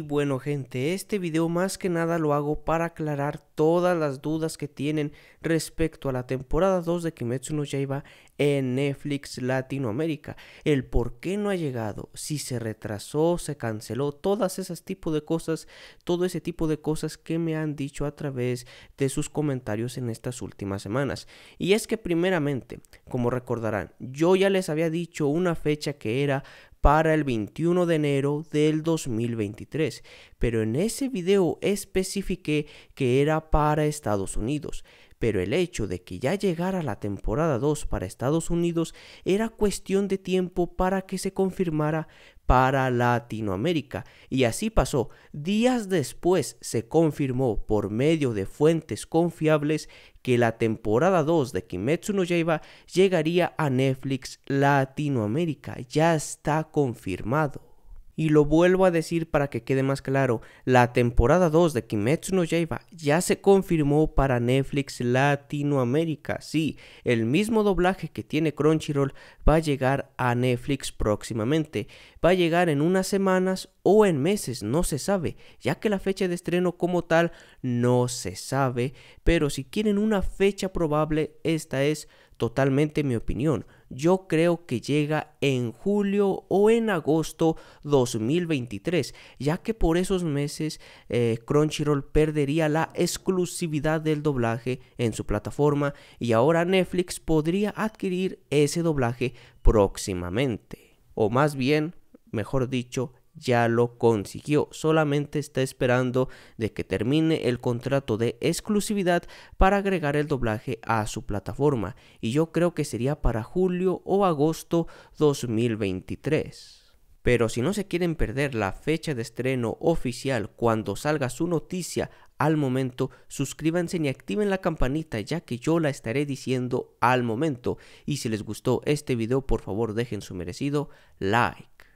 Y bueno gente, este video más que nada lo hago para aclarar todas las dudas que tienen respecto a la temporada 2 de Kimetsu no Yaiba en Netflix Latinoamérica. El por qué no ha llegado, si se retrasó, se canceló, todas esas tipos de cosas, todo ese tipo de cosas que me han dicho a través de sus comentarios en estas últimas semanas. Y es que primeramente, como recordarán, yo ya les había dicho una fecha que era para el 21 de enero del 2023, pero en ese video especifiqué que era para Estados Unidos pero el hecho de que ya llegara la temporada 2 para Estados Unidos era cuestión de tiempo para que se confirmara para Latinoamérica. Y así pasó. Días después se confirmó por medio de fuentes confiables que la temporada 2 de Kimetsu no llegaría a Netflix Latinoamérica. Ya está confirmado. Y lo vuelvo a decir para que quede más claro, la temporada 2 de Kimetsu no Yaiba ya se confirmó para Netflix Latinoamérica. Sí, el mismo doblaje que tiene Crunchyroll va a llegar a Netflix próximamente. Va a llegar en unas semanas o en meses, no se sabe, ya que la fecha de estreno como tal no se sabe, pero si quieren una fecha probable, esta es totalmente mi opinión. Yo creo que llega en julio o en agosto 2023, ya que por esos meses eh, Crunchyroll perdería la exclusividad del doblaje en su plataforma y ahora Netflix podría adquirir ese doblaje próximamente. O más bien, mejor dicho, ya lo consiguió. Solamente está esperando de que termine el contrato de exclusividad para agregar el doblaje a su plataforma. Y yo creo que sería para julio o agosto 2023. Pero si no se quieren perder la fecha de estreno oficial cuando salga su noticia al momento, suscríbanse y activen la campanita ya que yo la estaré diciendo al momento. Y si les gustó este video, por favor dejen su merecido like.